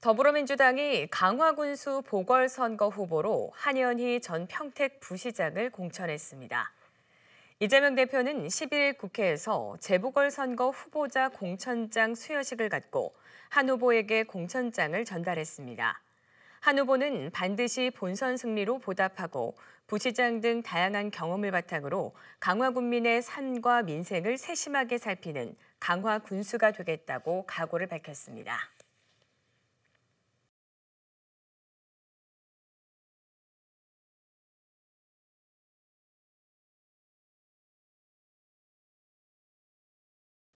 더불어민주당이 강화군수 보궐선거 후보로 한현희 전 평택 부시장을 공천했습니다. 이재명 대표는 11일 국회에서 재보궐선거 후보자 공천장 수여식을 갖고 한 후보에게 공천장을 전달했습니다. 한 후보는 반드시 본선 승리로 보답하고 부시장 등 다양한 경험을 바탕으로 강화 군민의 삶과 민생을 세심하게 살피는 강화 군수가 되겠다고 각오를 밝혔습니다.